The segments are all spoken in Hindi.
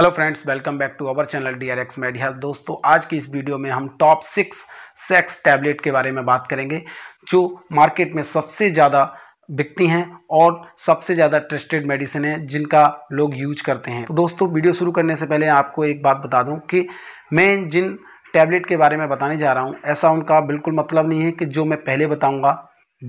hello friends welcome back to our channel D R X media दोस्तों आज की इस वीडियो में हम टॉप सिक्स सेक्स टैबलेट के बारे में बात करेंगे जो मार्केट में सबसे ज़्यादा बिकती हैं और सबसे ज़्यादा ट्रस्टेड मेडिसिन है जिनका लोग यूज करते हैं तो दोस्तों वीडियो शुरू करने से पहले आपको एक बात बता दूँ कि मैं जिन टैबलेट के बारे में बताने जा रहा हूँ ऐसा उनका बिल्कुल मतलब नहीं है कि जो मैं पहले बताऊँगा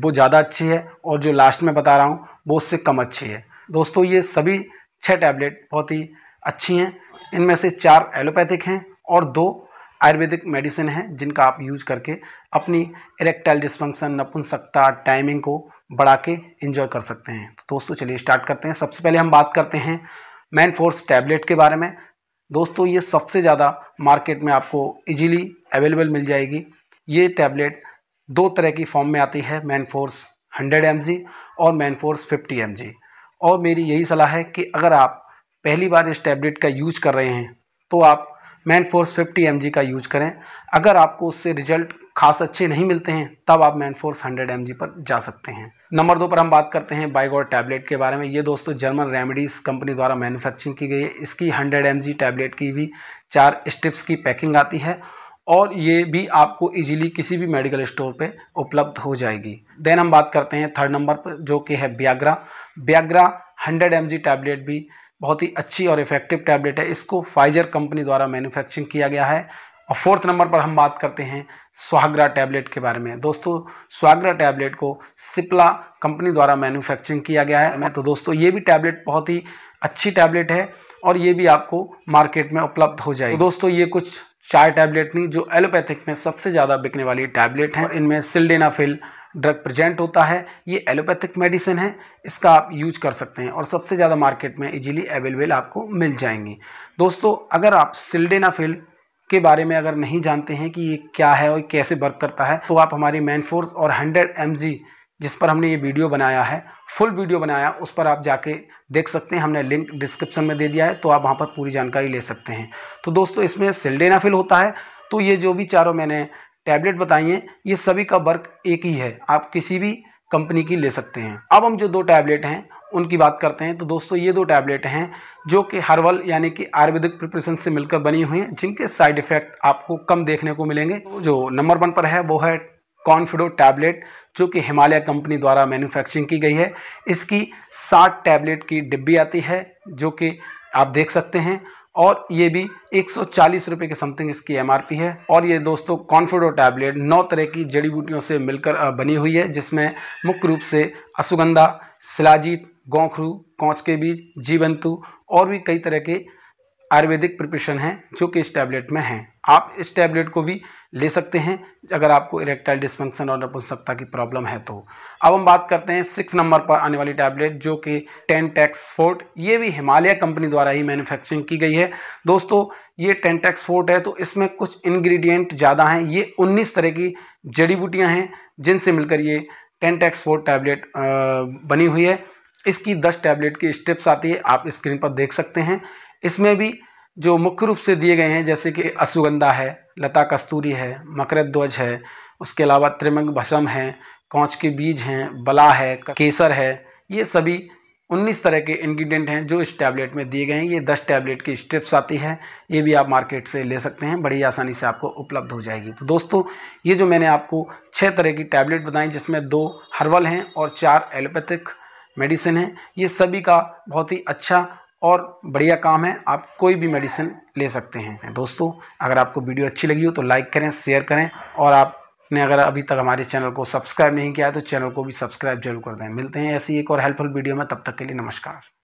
वो ज़्यादा अच्छी है और जो लास्ट में बता रहा हूँ वो उससे कम अच्छी है दोस्तों ये सभी छः टैबलेट बहुत ही अच्छी हैं इनमें से चार एलोपैथिक हैं और दो आयुर्वेदिक मेडिसिन हैं जिनका आप यूज करके अपनी इरेक्टाइल डिस्फंक्शन नपुंसकता टाइमिंग को बढ़ा के इंजॉय कर सकते हैं तो दोस्तों चलिए स्टार्ट करते हैं सबसे पहले हम बात करते हैं मैन फोर्स टैबलेट के बारे में दोस्तों ये सबसे ज़्यादा मार्केट में आपको इजीली अवेलेबल मिल जाएगी ये टैबलेट दो तरह की फॉर्म में आती है मैन फोर्स हंड्रेड एम और मैन फोर्स फिफ्टी एम और मेरी यही सलाह है कि अगर आप पहली बार इस टैबलेट का यूज कर रहे हैं तो आप मैन फोर्स फिफ्टी एम का यूज करें अगर आपको उससे रिजल्ट खास अच्छे नहीं मिलते हैं तब आप मैन फोर्स हंड्रेड एम पर जा सकते हैं नंबर दो पर हम बात करते हैं बाइगोर टैबलेट के बारे में ये दोस्तों जर्मन रेमेडीज़ कंपनी द्वारा मैन्युफैक्चरिंग की गई है इसकी हंड्रेड एम टैबलेट की भी चार स्टिप्स की पैकिंग आती है और ये भी आपको इजीली किसी भी मेडिकल स्टोर पे उपलब्ध हो जाएगी देन हम बात करते हैं थर्ड नंबर पर जो कि है ब्याग्रा ब्याग्रा 100 एम टैबलेट भी बहुत ही अच्छी और इफेक्टिव टैबलेट है इसको फाइजर कंपनी द्वारा मैन्युफैक्चरिंग किया गया है और फोर्थ नंबर पर हम बात करते हैं स्वाग्रा टैबलेट के बारे में दोस्तों स्वाग्रा टैबलेट को सिप्ला कंपनी द्वारा मैन्युफैक्चरिंग किया गया है तो दोस्तों ये भी टैबलेट बहुत ही अच्छी टैबलेट है और ये भी आपको मार्केट में उपलब्ध हो जाएगी तो दोस्तों ये कुछ चार टैबलेट नहीं जो एलोपैथिक में सबसे ज़्यादा बिकने वाली टैबलेट हैं इनमें सिल्डेनाफिल ड्रग प्रेजेंट होता है ये एलोपैथिक मेडिसिन है इसका आप यूज कर सकते हैं और सबसे ज़्यादा मार्केट में इजीली अवेलेबल आपको मिल जाएंगी दोस्तों अगर आप सिल्डेनाफिल के बारे में अगर नहीं जानते हैं कि ये क्या है और कैसे वर्क करता है तो आप हमारी मैन फोर्स और हंड्रेड एम जिस पर हमने ये वीडियो बनाया है फुल वीडियो बनाया उस पर आप जाके देख सकते हैं हमने लिंक डिस्क्रिप्शन में दे दिया है तो आप वहाँ पर पूरी जानकारी ले सकते हैं तो दोस्तों इसमें सिल्डेनाफिल होता है तो ये जो भी चारों मैंने टैबलेट बताइए ये सभी का वर्क एक ही है आप किसी भी कंपनी की ले सकते हैं अब हम जो दो टैबलेट हैं उनकी बात करते हैं तो दोस्तों ये दो टैबलेट हैं जो कि हर्बल यानी कि आयुर्वेदिक प्रिपरेशन से मिलकर बनी हुई हैं जिनके साइड इफ़ेक्ट आपको कम देखने को मिलेंगे जो नंबर वन पर है वो है कॉन्फिडो टैबलेट जो कि हिमालय कंपनी द्वारा मैन्युफैक्चरिंग की गई है इसकी साठ टैबलेट की डिब्बी आती है जो कि आप देख सकते हैं और ये भी एक सौ के समथिंग इसकी एमआरपी है और ये दोस्तों कॉन्फिडो टैबलेट नौ तरह की जड़ी बूटियों से मिलकर बनी हुई है जिसमें मुख्य रूप से असुगंधा सिलाजीत गोंखरू कौच के बीज जीवंतु और भी कई तरह के आयुर्वेदिक प्रिपरेशन है जो कि इस टैबलेट में है आप इस टैबलेट को भी ले सकते हैं अगर आपको इरेक्टाइल डिस्फंक्शन और नपुंसकता की प्रॉब्लम है तो अब हम बात करते हैं सिक्स नंबर पर आने वाली टैबलेट जो कि टेन टैक्स फोर्ट ये भी हिमालय कंपनी द्वारा ही मैन्युफैक्चरिंग की गई है दोस्तों ये टेन टैक्स फोर्ट है तो इसमें कुछ इन्ग्रीडियंट ज़्यादा हैं ये उन्नीस तरह की जड़ी बूटियाँ हैं जिनसे मिलकर ये टेन टैक्स फोर्ट टैबलेट बनी हुई है इसकी 10 टैबलेट की स्टेप्स आती है आप स्क्रीन पर देख सकते हैं इसमें भी जो मुख्य रूप से दिए गए हैं जैसे कि अश्वगंधा है लता कस्तूरी है मकर ध्वज है उसके अलावा त्रिमंग भसम है कौच के बीज हैं बला है केसर है ये सभी 19 तरह के इंग्रेडिएंट हैं जो इस टैबलेट में दिए गए हैं ये 10 टैबलेट की स्टेप्स आती है ये भी आप मार्केट से ले सकते हैं बड़ी आसानी से आपको उपलब्ध हो जाएगी तो दोस्तों ये जो मैंने आपको छः तरह की टैबलेट बताई जिसमें दो हर्बल हैं और चार एलोपैथिक मेडिसिन है ये सभी का बहुत ही अच्छा और बढ़िया काम है आप कोई भी मेडिसिन ले सकते हैं दोस्तों अगर आपको वीडियो अच्छी लगी हो तो लाइक करें शेयर करें और आपने अगर अभी तक हमारे चैनल को सब्सक्राइब नहीं किया है तो चैनल को भी सब्सक्राइब जरूर कर दें मिलते हैं ऐसी एक और हेल्पफुल वीडियो में तब तक के लिए नमस्कार